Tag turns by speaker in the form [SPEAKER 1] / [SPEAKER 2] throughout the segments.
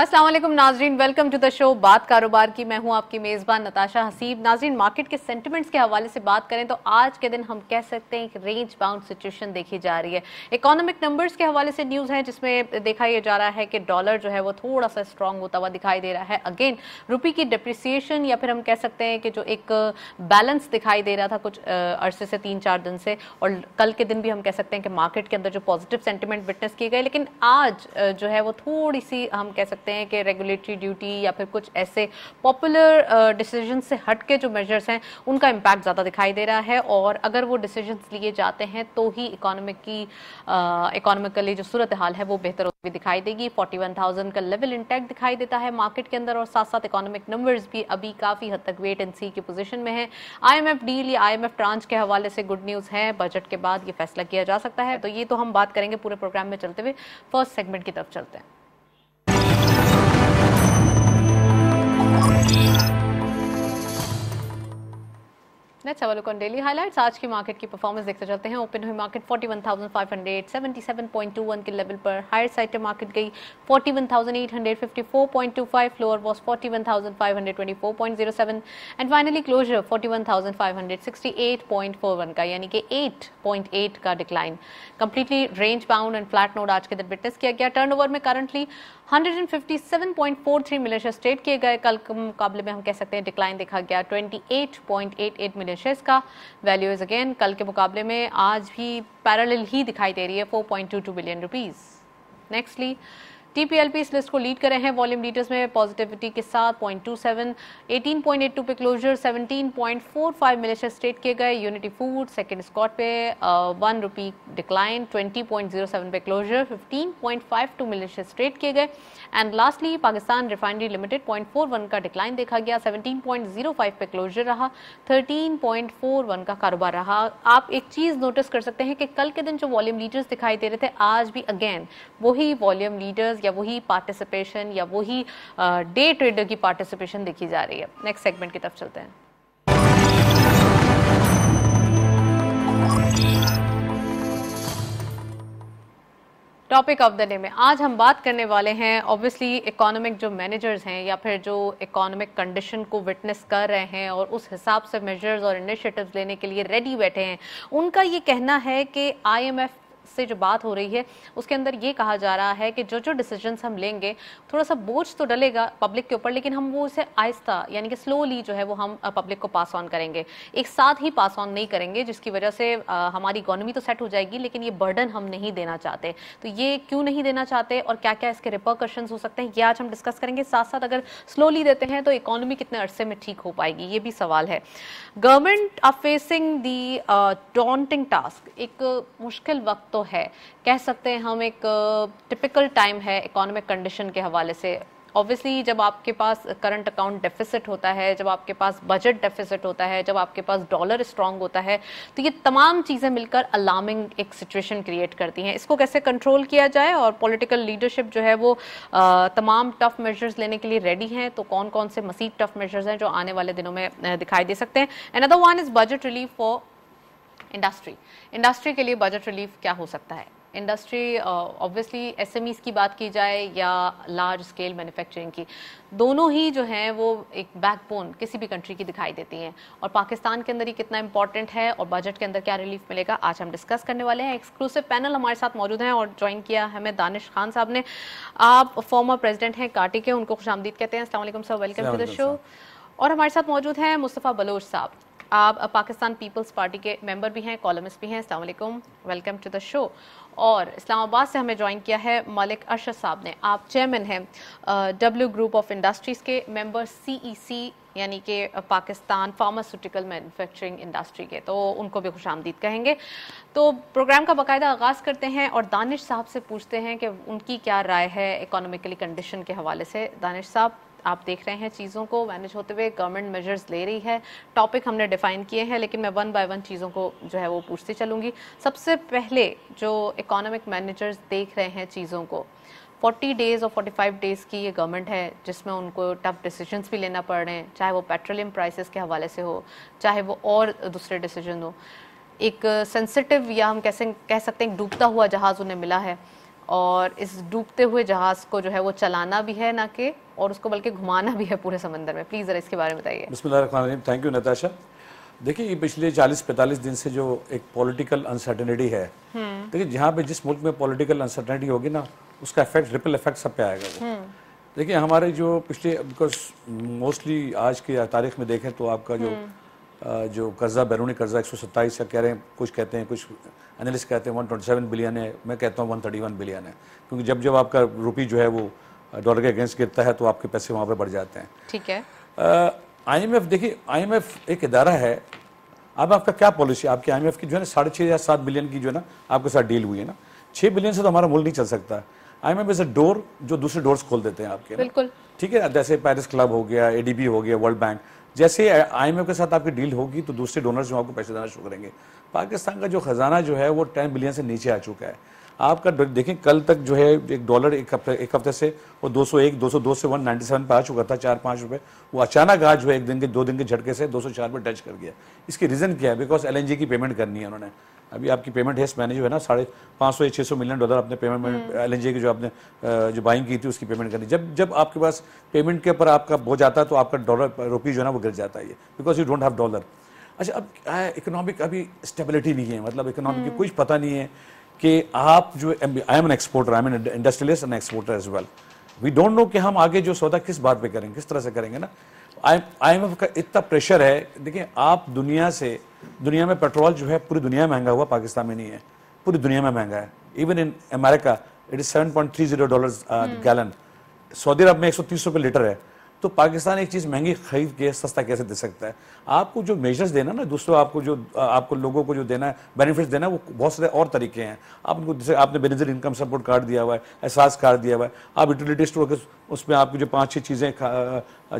[SPEAKER 1] असलम नाजरीन welcome to the show बात कारोबार की मैं हूं आपकी मेज़बान नताशा हसीब नाजरीन मार्केट के सेंटिमेंट्स के हवाले से बात करें तो आज के दिन हम कह सकते हैं एक रेंज बाउंड सिचुएशन देखी जा रही है इकोनॉमिक नंबर्स के हवाले से न्यूज़ है जिसमें देखा यह जा रहा है कि डॉलर जो है वो थोड़ा सा स्ट्रांग होता हुआ दिखाई दे रहा है अगेन रुपी की डिप्रिसिएशन या फिर हम कह सकते हैं कि जो एक बैलेंस दिखाई दे रहा था कुछ अरसे से तीन चार दिन से और कल के दिन भी हम कह सकते हैं कि मार्केट के अंदर जो पॉजिटिव सेंटिमेंट विटनेस किए गए लेकिन आज जो है वो थोड़ी सी हम कह सकते सकते हैं कि रेगुलेटरी ड्यूटी या फिर कुछ ऐसे पॉपुलर डिसीजन से हट के जो मेजर्स हैं उनका इम्पैक्ट ज़्यादा दिखाई दे रहा है और अगर वो डिसीजन लिए जाते हैं तो ही इकोनॉमिक की इकोनॉमिकली जो सूरत हाल है वो बेहतर होती दिखाई देगी 41,000 का लेवल इंटैक्ट दिखाई देता है मार्केट के अंदर और साथ साथ इकोनॉमिक नंबर्स भी अभी काफ़ी हद तक वेट एंड सी की पोजीशन में है आईएमएफ डील या आईएमएफ ट्रांच के हवाले से गुड न्यूज़ है बजट के बाद ये फैसला किया जा सकता है तो ये तो हम बात करेंगे पूरे प्रोग्राम में चलते हुए फर्स्ट सेगमेंट की तरफ चलते हैं let's have a look on daily highlights आज की मार्केट की परफॉर्मेंस देखते चलते हैं ओपन हुई मार्केट 41,577.21 के लेवल पर हायर साइड पे मार्केट गई 41,854.25 floor was 41,524.07 and finally closure 41,568.41 का यानी कि 8.8 का decline completely range bound and flat note आज के दिन विटनेस किया गया टर्नओवर में करंटली 157.43 मिलियन शेयर ट्रेड किए गए कल के मुकाबले में हम कह सकते हैं डिक्लाइन देखा गया 28.88 मिलियन शेयर्स का वैल्यू इज अगेन कल के मुकाबले में आज भी पैरल ही दिखाई दे रही है 4.22 बिलियन रुपीज़ नेक्स्टली टीपीएलपी इस लिस्ट को लीड कर रहे हैं वॉल्यूम लीटर्स में पॉजिटिविटी के साथ point two seven eighteen point eight two पे closure seventeen point four five मिलेशियस स्टेट किए गए यूनिटी फूड सेकेंड स्कॉट पे one rupee decline twenty point zero seven पे closure fifteen point five two मिलेशियस स्टेट किए गए and lastly Pakistan Refinery Limited point four one का डिक्लाइन देखा गया सेवनटीन पॉइंट जीरो फाइव पे क्लोजर रहा थर्टीन पॉइंट फोर वन का कारोबार रहा आप एक चीज़ नोटिस कर सकते हैं कि कल के दिन जो वॉल्यूम लीडर्स दिखाई दे रहे थे आज भी अगेन वही वॉल्यूम लीडर्स या वही पार्टिसिपेशन या वही डे ट्रेडर की पार्टिसिपेशन देखी जा रही है नेक्स्ट सेगमेंट की तरफ चलते हैं टॉपिक ऑफ द डे में आज हम बात करने वाले हैं ऑब्वियसली इकोनॉमिक जो मैनेजर्स हैं या फिर जो इकोनॉमिक कंडीशन को विटनेस कर रहे हैं और उस हिसाब से मेजर्स और इनिशिएटिव्स लेने के लिए रेडी बैठे हैं उनका ये कहना है कि आईएमएफ से जो बात हो रही है उसके अंदर ये कहा जा रहा है कि जो जो डिसीजन हम लेंगे थोड़ा सा बोझ तो डलेगा पब्लिक के ऊपर लेकिन हम वो उसे आहिस्ता यानी कि स्लोली जो है वो हम पब्लिक को पास ऑन करेंगे एक साथ ही पास ऑन नहीं करेंगे जिसकी वजह से हमारी इकोनॉमी तो सेट हो जाएगी लेकिन ये बर्डन हम नहीं देना चाहते तो ये क्यों नहीं देना चाहते और क्या क्या इसके रिपोर्कशन हो सकते हैं ये आज हम डिस्कस करेंगे साथ साथ अगर स्लोली देते हैं तो इकोनॉमी कितने अरसे में ठीक हो पाएगी ये भी सवाल है government are facing the daunting task एक मुश्किल वक्त तो है कह सकते हैं हम एक टिपिकल टाइम है इकोनॉमिक कंडीशन के हवाले से ऑब्वियसली जब आपके पास करंट अकाउंट डेफिसिट होता है जब आपके पास बजट डेफिसिट होता है जब आपके पास डॉलर स्ट्रांग होता है तो ये तमाम चीज़ें मिलकर अलार्मिंग एक सिचुएशन क्रिएट करती हैं इसको कैसे कंट्रोल किया जाए और पॉलिटिकल लीडरशिप जो है वो आ, तमाम टफ मेजर्स लेने के लिए रेडी हैं तो कौन कौन से मसीद टफ मेजर्स हैं जो आने वाले दिनों में दिखाई दे सकते हैं other one is budget relief for industry industry के लिए बजट रिलीफ क्या हो सकता है इंडस्ट्री ऑब्वियसली एस एसएमईज की बात की जाए या लार्ज स्केल मैन्युफैक्चरिंग की दोनों ही जो हैं वो एक बैकबोन किसी भी कंट्री की दिखाई देती हैं और पाकिस्तान के अंदर ये कितना इंपॉर्टेंट है और बजट के अंदर क्या रिलीफ मिलेगा आज हम डिस्कस करने वाले हैं एक्सक्लूसिव पैनल हमारे साथ मौजूद हैं और ज्वाइन किया हमें दानिश खान साहब ने आप फॉर्मर प्रेजिडेंट हैं काटी के उनको खुश कहते हैं असल sir welcome to the show और हमारे साथ मौजूद हैं मुस्तफ़ा बलोच साहब आप पाकिस्तान पीपल्स पार्टी के मेंबर भी हैं कॉलमिस्ट भी हैं अल्लाम वेलकम टू द शो और इस्लामाबाद से हमें ज्वाइन किया है मलिक अरशद साहब ने आप चेयरमैन हैं डब्ल्यू ग्रुप ऑफ इंडस्ट्रीज़ के मेंबर सीईसी e यानी कि पाकिस्तान फार्मास्यूटिकल मैन्युफैक्चरिंग इंडस्ट्री के तो उनको भी खुश आमदीद कहेंगे तो प्रोग्राम का बाकायदा आगाज़ करते हैं और दानिश साहब से पूछते हैं कि उनकी क्या राय है इकोनॉमिकली कंडीशन के हवाले से दानिश साहब आप देख रहे हैं चीज़ों को मैनेज होते हुए गवर्नमेंट मेजर्स ले रही है टॉपिक हमने डिफाइन किए हैं लेकिन मैं वन बाय वन चीज़ों को जो है वो पूछती चलूँगी सबसे पहले जो इकोनॉमिक मैनेजर्स देख रहे हैं चीज़ों को 40 डेज़ और 45 डेज़ की ये गवर्नमेंट है जिसमें उनको टफ डिसीजंस भी लेना पड़ रहे हैं चाहे वो पेट्रोलियम प्राइसेस के हवाले से हो चाहे वो और दूसरे डिसीजन हो एक सेंसिटिव या हम कैसे कह सकते हैं डूबता हुआ जहाज़ उन्हें मिला है और इस डूबते हुए जहाज़ को जो है वो चलाना भी है ना कि और उसको बल्कि घुमाना भी है पूरे समंदर में प्लीज़ ज़रा इसके बारे में बताइए
[SPEAKER 2] बसमीम थैंक यू नताशा देखिए ये पिछले 40-45 दिन से जो एक पॉलिटिकल अनसर्टेनिटी है हम्म। देखिए जहाँ पे जिस मुल्क में पॉलिटिकल अनसर्टेनिटी होगी ना उसका इफेक्ट रिपल इफेक्ट सब पे आएगा वो हम्म। देखिए हमारे जो पिछले बिकॉज मोस्टली आज की तारीख में देखें तो आपका जो हम्म। जो कर्जा बैरूनी कर्जा एक सौ सत्ताईस का कह रहे हैं कुछ कहते हैं कुछ एनालिस्ट कहते हैं वन ट्वेंटी सेवन बिलियन है मैं कहता हूँ वन थर्टी वन बिलियन है क्योंकि जब जब आपका रुपी जो है वो डॉलर के अगेंस्ट गिरता है तो आपके पैसे वहाँ पर बढ़ जाते हैं ठीक है आईएमएफ देखिए आईएमएफ एक इदारा है अब आपका क्या पॉलिसी आपके आईएमएफ की जो है ना साढ़े छः या सात बिलियन की जो है ना आपके साथ डील हुई है ना छः बिलियन से तो हमारा मूल नहीं चल सकता आईएमएफ एम अ डोर जो दूसरे डोर्स खोल देते हैं आपके बिल्कुल ठीक है जैसे पैरिस क्लब हो गया ए हो गया वर्ल्ड बैंक जैसे आई के साथ आपकी डील होगी तो दूसरे डोनर्स जो आपको पैसे देना शुरू करेंगे पाकिस्तान का जो खजाना जो है वो टेन बिलियन से नीचे आ चुका है आपका देखें कल तक जो है एक डॉलर एक हफ्ते एक हफ्ते से वो 201 202 से 197 पे आ चुका था चार पाँच रुपये वो अचानक आज जो है एक दिन के दो दिन के झटके से 204 पे टच कर गया इसकी रीज़न क्या है बिकॉज एल की पेमेंट करनी है उन्होंने अभी आपकी पेमेंट है इस जो है ना साढ़े पाँच सौ या छः सौ मिलियन डॉलर अपने पेमेंट में एल हम्म। की जो आपने जो बाइंग की थी उसकी पेमेंट करनी जब जब आपके पास पेमेंट के ऊपर आपका हो जाता है तो आपका डॉलर रुपी जो है ना वो गिर जाता है because you don't have dollar अच्छा अब इकोनॉमिक अभी स्टेबिलिटी नहीं है मतलब इकोनॉमिक हम्म। की कुछ पता नहीं है कि आप जो I am an exporter I am an industrialist and exporter as well we don't know कि हम आगे जो सौदा किस बात पे करेंगे किस तरह से करेंगे ना आई एम एफ का इतना प्रेशर है देखिए आप दुनिया से दुनिया में पेट्रोल जो है पूरी दुनिया में महंगा हुआ पाकिस्तान में नहीं है पूरी दुनिया में महंगा है even in America it is seven point three zero dollar gallon Saudi Arab में एक सौ तीस रुपये लीटर है तो पाकिस्तान एक चीज़ महंगी खरीद के सस्ता कैसे दे सकता है आपको जो मेजर्स देना ना दूसरों आपको जो आपको लोगों को जो देना है बेनिफिट्स देना है वो बहुत सारे और तरीके हैं आप उनको जैसे आपने बेनिजर इनकम सपोर्ट कार्ड दिया हुआ है एहसास कार्ड दिया हुआ है आप यूटिलिटी स्टोर के उसमें आपको जो पाँच छः चीज़ें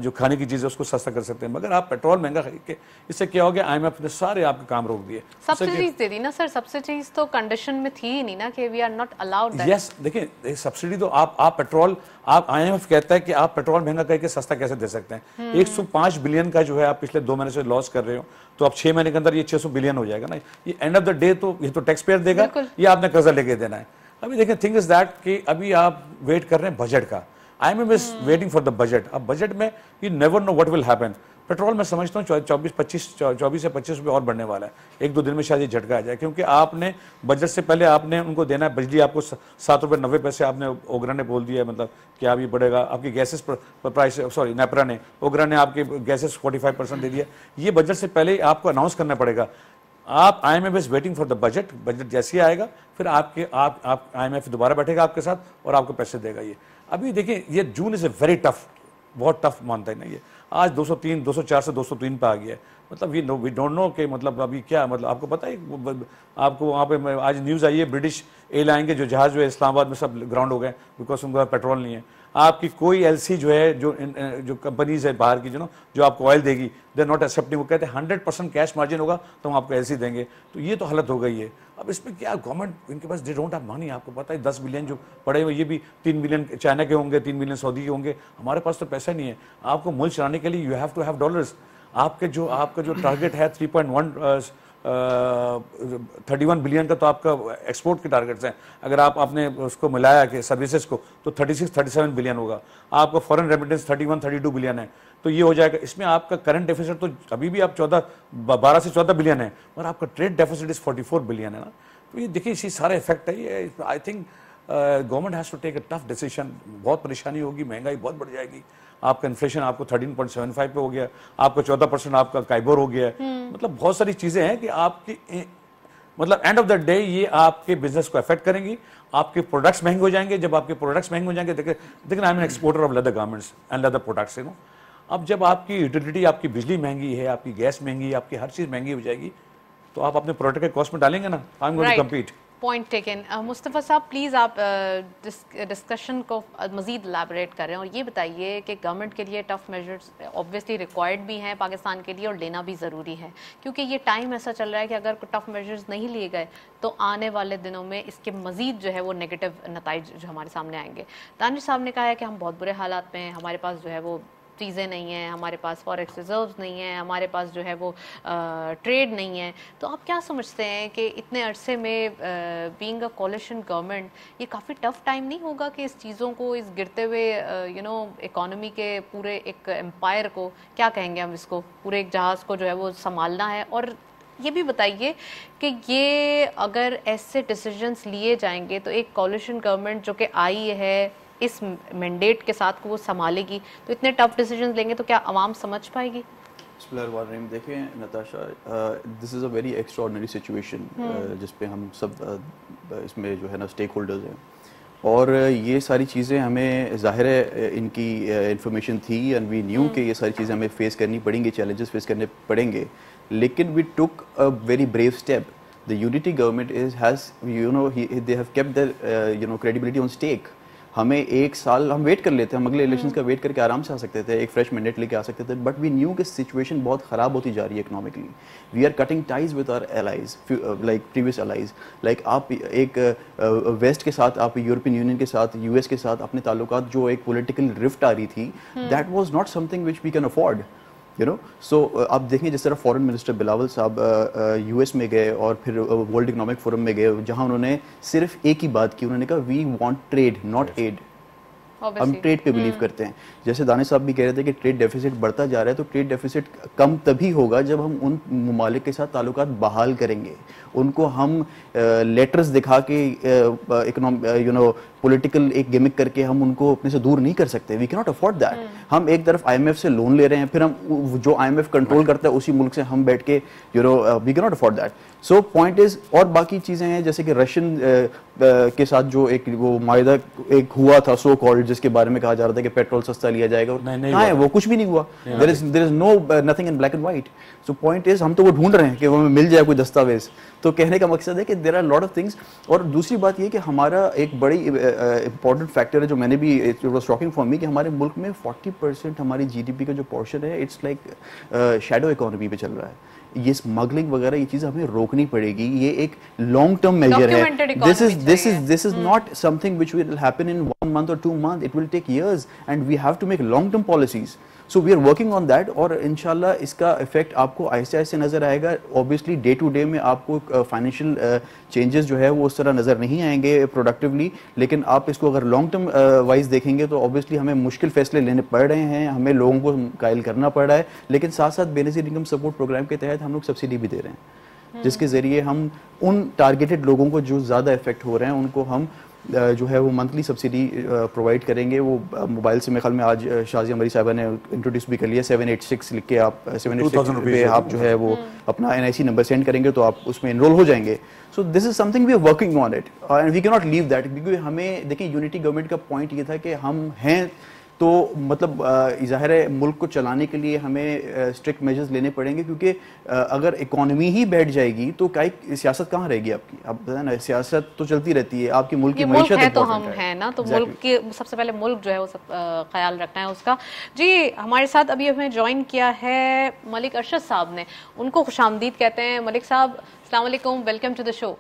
[SPEAKER 2] जो खाने की चीज़ें उसको सस्ता कर सकते हैं मगर आप पेट्रोल महंगा खरीद के इससे क्या हो गया आई ने सारे आपके काम रोक दिए सब्सिडीज
[SPEAKER 1] दे दी ना सर सब्सिडीज तो कंडीशन में थी नहीं ना कि we are not allowed yes
[SPEAKER 2] देखिए सब्सिडी तो आप आप पेट्रोल आप एम कहता है कि आप पेट्रोल महंगा करके सस्ता कैसे दे सकते हैं हम्म। एक सौ पांच बिलियन का जो है आप पिछले दो महीने से लॉस कर रहे हो तो आप छह महीने के अंदर ये छह सौ बिलियन हो जाएगा ना ये एंड ऑफ द डे तो ये तो टैक्स पेयर देगा ये आपने कर्जा लेके देना है अभी देखिए थिंग इज दैट कि अभी आप वेट कर रहे हैं बजट का आई एम बस वेटिंग फॉर द बजट अब बजट में you never know what will happen petrol मैं समझता हूँ चौबीस पच्चीस चौबीस से पच्चीस रुपये और बढ़ने वाला है एक दो दिन में शायद ये झटका आ जाए क्योंकि आपने बजट से पहले आपने उनको देना है बिजली आपको सात रुपये नब्बे पैसे आपने ओगरा ने बोल दिया है मतलब कि आप ये बढ़ेगा आपकी गैसेस प्राइस सॉरी नेपरा ने ओगरा ने आपके गैसेस फोर्टी फाइव परसेंट दे दिया ये बजट से पहले ही आपको अनाउंस करना पड़ेगा आप I M F is waiting for the budget budget जैसे ही आएगा फिर आपके आप आप आई एम एफ दोबारा बैठेगा आपके साथ और आपको पैसे देगा ये अभी देखिए ये June is a very tough बहुत टफ मानता है ना ये आज 203 204 से 203 पे आ गया है मतलब ये नो वी डोंट नो कि मतलब अभी क्या मतलब आपको पता है आपको वहाँ पे आज न्यूज़ आई है ब्रिटिश एयरलाइन के जो जहाज़ हुए इस्लामाबाद में सब ग्राउंड हो गए बिकॉज उनके पास पेट्रोल नहीं है आपकी कोई एलसी जो है जो जो कंपनीज है बाहर की जो ना जो आपको ऑयल देगी दे नॉट एक्सेप्टिंग वो कहते हैं हंड्रेड परसेंट कैश मार्जिन होगा तो हम आपको एलसी देंगे तो ये तो हालत हो गई है अब इसमें क्या गवर्नमेंट इनके पास दे डोंट हैव मनी आपको पता है दस बिलियन जो पड़े हुए ये भी तीन बिलियन चाइना के होंगे तीन बिलियन सऊदी के होंगे हमारे पास तो पैसा नहीं है आपको मुल्क चलाने के लिए you have to have dollars आपके जो आपका जो टारगेट है three point one thirty one billion का तो आपका एक्सपोर्ट के टारगेट्स हैं अगर आप आपने उसको मिलाया कि सर्विसेज को तो thirty six thirty seven billion होगा आपका foreign remittance thirty one thirty two billion है तो ये हो जाएगा इसमें आपका करंट डेफिसिट तो अभी भी आप चौदह बारह से चौदह बिलियन है और आपका trade deficit is forty four billion है ना तो ये देखिए इसी सारे इफेक्ट है ये I think government has to take a tough decision बहुत परेशानी होगी महंगाई बहुत बढ़ जाएगी आपका इन्फ्लेशन आपको 13.75 पे हो गया आपका 14 परसेंट आपका काइबर हो गया हम्म। मतलब बहुत सारी चीज़ें हैं कि आपकी मतलब एंड ऑफ द डे ये आपके बिजनेस को अफेक्ट करेंगी आपके प्रोडक्ट्स महंगे हो जाएंगे जब आपके प्रोडक्ट्स महंगे हो जाएंगे देखें देखना I am exporter of leather garments and leather products you know अब जब आपकी यूटिलिटी आपकी बिजली महंगी है आपकी गैस महंगी है आपकी हर चीज़ महंगी हो जाएगी तो आप अपने प्रोडक्ट के कॉस्ट में डालेंगे ना I am going to compete
[SPEAKER 1] point taken Mustafa साहब प्लीज़ आप डिस्कशन uh, uh, को uh, मज़ीद एलेबरेट करें और ये बताइए कि गवर्नमेंट के लिए टफ़ मेजर्स ऑब्वियसली रिक्वायर्ड भी हैं पाकिस्तान के लिए और लेना भी ज़रूरी है क्योंकि ये टाइम ऐसा चल रहा है कि अगर टफ़ मेजर्स नहीं लिए गए तो आने वाले दिनों में इसके मज़ीद जो है वो नेगेटिव नतज जो हमारे सामने आएंगे दानिश साहब ने कहा है कि हम बहुत बुरे हालात में हैं हमारे पास जो है वो चीज़ें नहीं हैं हमारे पास फॉरेक्स रिजर्व नहीं है हमारे पास जो है वो ट्रेड नहीं है तो आप क्या समझते हैं कि इतने अरसे में बींग अ कॉलेशन गवर्नमेंट ये काफ़ी टफ टाइम नहीं होगा कि इस चीज़ों को इस गिरते हुए यू नो इकोनॉमी के पूरे एक एम्पायर को क्या कहेंगे हम इसको पूरे एक जहाज़ को जो है वो संभालना है और ये भी बताइए कि ये अगर ऐसे डिसीजंस लिए जाएंगे तो एक कॉलिशन गवर्नमेंट जो कि आई है इस मैंडेट के साथ वो संभालेगी तो इतने टफ डिसीजन लेंगे तो क्या आवाम समझ पाएगी
[SPEAKER 3] देखें Natasha this is a very extraordinary situation जिस पे हम सब uh, इसमें जो है ना स्टेक होल्डर्स हैं और ये सारी चीज़ें हमें ज़ाहिर है इनकी इंफॉर्मेशन थी एंड वी न्यू कि हम्म। ये सारी चीज़ें हमें फ़ेस करनी पड़ेंगी चैलेंजेस फेस करने पड़ेंगे लेकिन we took a very brave step the unity government is has you know they have kept you know credibility on stake हमें एक साल हम वेट कर लेते हैं हम अगले इलेक्शन का वेट करके आराम से आ सकते थे एक फ्रेश मैंडेट लेके आ सकते थे बट वी न्यू कि सिचुएशन बहुत ख़राब होती जा रही है economically we are cutting ties with our allies like previous allies like आप एक वेस्ट uh, uh, के साथ आप यूरोपियन यूनियन के साथ यूएस के साथ अपने ताल्लुक जो एक पोलिटिकल रिफ्ट आ रही थी that was not something which we can afford you know so आप देखें जिस तरह फॉरेन मिनिस्टर बिलावल साहब यूएस uh, uh, में गए और फिर वर्ल्ड इकोनॉमिक फोरम में गए जहां उन्होंने सिर्फ एक ही बात की उन्होंने कहा we want trade not aid हम ट्रेड पे बिलीव hmm. करते हैं जैसे दानिश साहब भी कह रहे थे कि ट्रेड डेफिसिट बढ़ता जा रहा है तो ट्रेड डेफिसिट कम तभी होगा जब हम उन ममालिक के साथ ताल्लुक बहाल करेंगे उनको हम लेटर्स uh, दिखा के यू नो पॉलिटिकल एक गेमिक करके हम उनको अपने से दूर नहीं कर सकते वी कैनॉट अफोर्ड दैट हम एक तरफ आई से लोन ले रहे हैं फिर हम जो आई कंट्रोल करता है उसी मुल्क से हम बैठ के you know we cannot afford that so point is और बाकी चीज़ें हैं जैसे कि रशियन uh, uh, के साथ जो एक वो माहा एक हुआ था सो कॉल्ड जिसके बारे में कहा जा रहा था कि पेट्रोल सस्ता लिया जाएगा हाँ वो कुछ भी नहीं हुआ there is there is no nothing in black and white so point is हम तो वो ढूंढ रहे हैं कि वो मिल जाए कोई दस्तावेज तो कहने का मकसद है कि there are lot of things और दूसरी बात यह कि हमारा एक बड़ी इंपॉर्टेंट फैक्टर है जो मैंने भी शॉकिंग वॉज फॉर मी कि हमारे मुल्क में फोर्टी परसेंट हमारी जी डी पी का जो पोर्शन है इट्स लाइक शेडो इकोनॉमी पे चल रहा है ये स्मगलिंग वगैरह ये चीज हमें रोकनी पड़ेगी ये एक लॉन्ग टर्म मेजर है this is this is this is not something which will happen in one month और two month it will take years and we have to make long term policies so we are working on that और इनशाला इसका effect आपको आहिस्ते आहिस्ते नज़र आएगा obviously day to day में आपको फाइनेंशियल uh, चेंजेस uh, जो है वो उस तरह नज़र नहीं आएंगे प्रोडक्टिवली लेकिन आप इसको अगर लॉन्ग टर्म वाइज देखेंगे तो ऑब्वियसली हमें मुश्किल फैसले लेने पड़ रहे हैं हमें लोगों को कायल करना पड़ रहा है लेकिन साथ साथ बेनजीर इनकम सपोर्ट प्रोग्राम के तहत हम लोग सब्सिडी भी दे रहे हैं हम्म। जिसके ज़रिए हम उन टारगेटेड लोगों को जो ज़्यादा इफेक्ट हो रहे हैं उनको हम जो है वो मंथली सब्सिडी प्रोवाइड करेंगे वो मोबाइल से मेरे ख्याल में आज शाजी अमरी साहबा ने इंट्रोड्यूस भी कर लिया सेवन एट सिक्स लिख के आप सेवन एट सिक्स पे आप जो है वो hmm. अपना N I C number send करेंगे तो आप उसमें इनरोल हो जाएंगे so this is something we are working on it and we can not leave that क्योंकि हमें देखिए यूनिटी गवर्नमेंट का पॉइंट ये था कि हम हैं तो मतलब ज़ाहिर है मुल्क को चलाने के लिए हमें स्ट्रिक्ट मेजर्स लेने पड़ेंगे क्योंकि अगर इकोनॉमी ही बैठ जाएगी तो क्या सियासत कहाँ रहेगी आपकी आप बताए ना सियासत तो चलती रहती है आपकी मुल्क की मुल्क है तो हम हैं ना तो मुल्क के
[SPEAKER 1] सबसे पहले मुल्क जो है वो सब ख्याल रखना है उसका जी हमारे साथ अभी हमें ज्वाइन किया है मलिक अरशद साहब ने उनको खुश कहते हैं मलिक साहब अलैक्म welcome to the show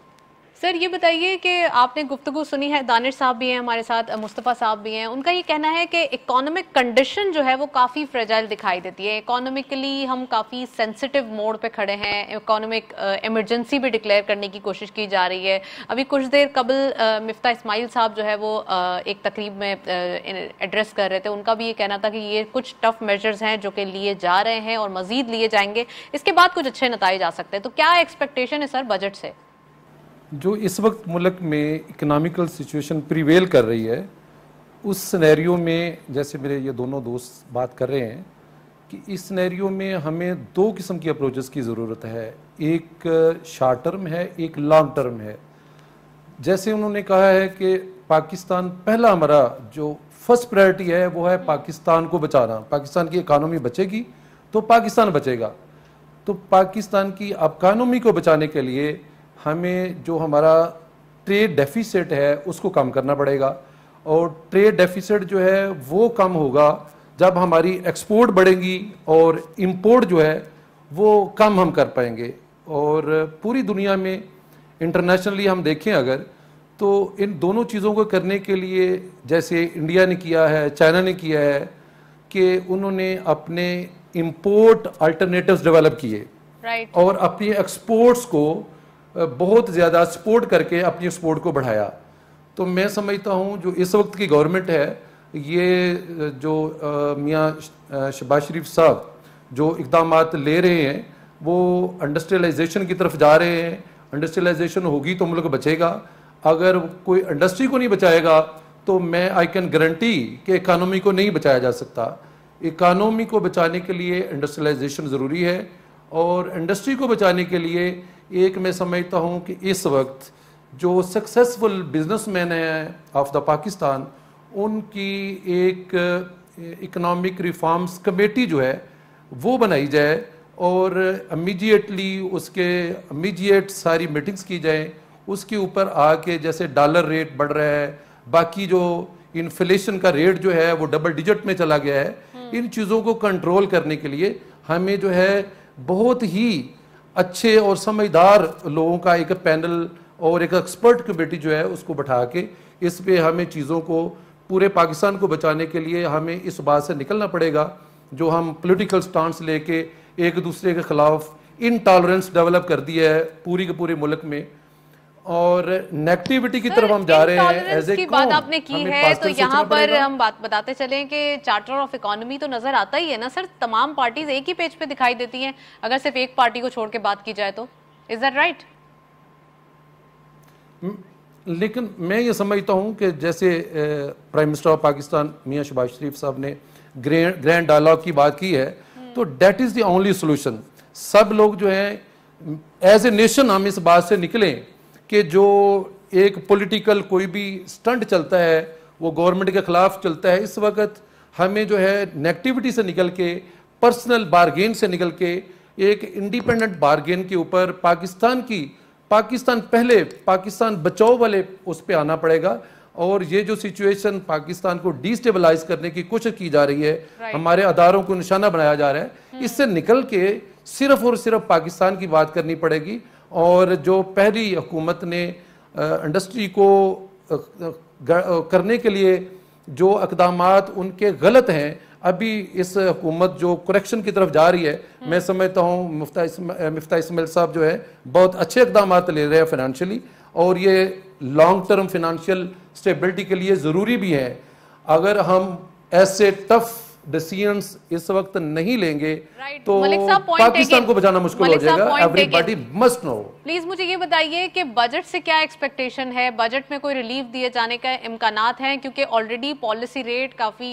[SPEAKER 1] sir ये बताइए कि आपने गुफ्तु सुनी है दानिश साहब भी हैं हमारे साथ मुस्तफ़ा साहब भी हैं उनका ये कहना है कि इकोनॉमिक कंडीशन जो है वो काफ़ी फ्रेजाइल दिखाई देती है इकोनॉमिकली हम काफ़ी सेंसिटिव मोड पे खड़े हैं इकोनॉमिक इमरजेंसी भी डिक्लेयर करने की कोशिश की जा रही है अभी कुछ देर कबल मिफ्ता इसमाइल साहब जो है वो आ, एक तकरीब में एड्रेस कर रहे थे उनका भी ये कहना था कि ये कुछ टफ मेजर्स हैं जो कि लिए जा रहे हैं और मज़ीद लिए जाएंगे इसके बाद कुछ अच्छे नतज आ सकते हैं तो क्या एक्सपेक्टेशन है सर बजट से
[SPEAKER 4] जो इस वक्त मुल्क में इकनॉमिकल सिचुएशन प्रिवेल कर रही है उस सिनेरियो में जैसे मेरे ये दोनों दोस्त बात कर रहे हैं कि इस सिनेरियो में हमें दो किस्म की अप्रोचेस की ज़रूरत है एक शार्ट टर्म है एक लॉन्ग टर्म है जैसे उन्होंने कहा है कि पाकिस्तान पहला हमारा जो फर्स्ट प्रायोरिटी है वो है पाकिस्तान को बचाना पाकिस्तान की इकानमी बचेगी तो पाकिस्तान बचेगा तो पाकिस्तान की अकानमी को बचाने के लिए हमें जो हमारा ट्रेड डेफिसिट है उसको कम करना पड़ेगा और ट्रेड डेफिसिट जो है वो कम होगा जब हमारी एक्सपोर्ट बढ़ेगी और इम्पोर्ट जो है वो कम हम कर पाएंगे और पूरी दुनिया में इंटरनेशनली हम देखें अगर तो इन दोनों चीज़ों को करने के लिए जैसे इंडिया ने किया है चाइना ने किया है कि उन्होंने अपने इम्पोर्ट अल्टरनेटिव्स डेवलप किए right. और अपनी एक्सपोर्ट्स को बहुत ज़्यादा सपोर्ट करके अपनी सपोर्ट को बढ़ाया तो मैं समझता हूँ जो इस वक्त की गवर्नमेंट है ये जो मियाँ शबाज शरीफ साहब जो इकदाम ले रहे हैं वो इंडस्ट्रियलाइजेशन की तरफ जा रहे हैं इंडस्ट्रियलाइजेशन होगी तो मुल्क बचेगा अगर कोई इंडस्ट्री को नहीं बचाएगा तो मैं आई कैन गारंटी कि इकानमी को नहीं बचाया जा सकता इकानमी को बचाने के लिए इंडस्ट्रियलाइजेशन ज़रूरी है और इंडस्ट्री को बचाने के लिए एक मैं समझता हूँ कि इस वक्त जो सक्सेसफुल बिजनेसमैन हैं ऑफ द पाकिस्तान उनकी एक इकोनॉमिक रिफॉर्म्स कमेटी जो है वो बनाई जाए और इमीडिएटली उसके इमीडिएट सारी मीटिंग्स की जाए उसके ऊपर आके जैसे डॉलर रेट बढ़ रहा है बाकी जो इन्फ्लेशन का रेट जो है वो डबल डिजिट में चला गया है हम्म। इन चीज़ों को कंट्रोल करने के लिए हमें जो है बहुत ही अच्छे और समझदार लोगों का एक पैनल और एक एक्सपर्ट कमेटी जो है उसको बैठा के इस पे हमें चीज़ों को पूरे पाकिस्तान को बचाने के लिए हमें इस बात से निकलना पड़ेगा जो हम पॉलिटिकल स्टांस लेके एक दूसरे के ख़िलाफ़ इनटॉलरेंस डेवलप कर दिया है पूरी के पूरे मुल्क में और नेगेटिविटी की तरफ हम जा रहे हैं एज बात आपने की है तो यहाँ
[SPEAKER 1] पर हम बात बताते चले कि चार्टर ऑफ इकोनॉमी तो नजर आता ही है ना सर तमाम पार्टीज एक ही पेज पे दिखाई देती हैं अगर सिर्फ एक पार्टी को छोड़ के बात की जाए तो इज दैट राइट
[SPEAKER 4] लेकिन मैं ये समझता हूँ कि जैसे प्राइम मिनिस्टर ऑफ पाकिस्तान मियाँ शबाज शरीफ साहब ने ग्रैंड डायलॉग की बात की है तो that is the only solution सब लोग जो है एज ए नेशन हम इस बात से निकलें कि जो एक पॉलिटिकल कोई भी स्टंट चलता है वो गवर्नमेंट के खिलाफ चलता है इस वक्त हमें जो है नेगेटिविटी से निकल के पर्सनल बारगेन से निकल के एक इंडिपेंडेंट बारगेन के ऊपर पाकिस्तान की पाकिस्तान पहले पाकिस्तान बचाओ वाले उस पर आना पड़ेगा और ये जो सिचुएशन पाकिस्तान को डिस्टेबलाइज करने की कोशिश की जा रही है right. हमारे अदारों को निशाना बनाया जा रहा है हम्म। इससे निकल के सिर्फ और सिर्फ पाकिस्तान की बात करनी पड़ेगी और जो पहली हुकूमत ने इंडस्ट्री को करने के लिए जो इकदाम उनके गलत हैं अभी इस हुकूमत जो करेक्शन की तरफ जा रही है हम्म। मैं समझता हूँ मुफ्ता मफ्ता साहब जो है बहुत अच्छे इकदाम ले रहे हैं फाइनेंशियली और ये लॉन्ग टर्म फिनंशियल स्टेबिलिटी के लिए ज़रूरी भी है अगर हम ऐसे टफ डिसीजंस इस वक्त नहीं लेंगे
[SPEAKER 1] right. तो पाकिस्तान को बचाना मुश्किल हो जाएगा एवरीबॉडी मस्ट नो प्लीज मुझे ये बताइए कि बजट से क्या एक्सपेक्टेशन है बजट में कोई रिलीफ दिए जाने का इम्कान है क्योंकि ऑलरेडी पॉलिसी रेट काफी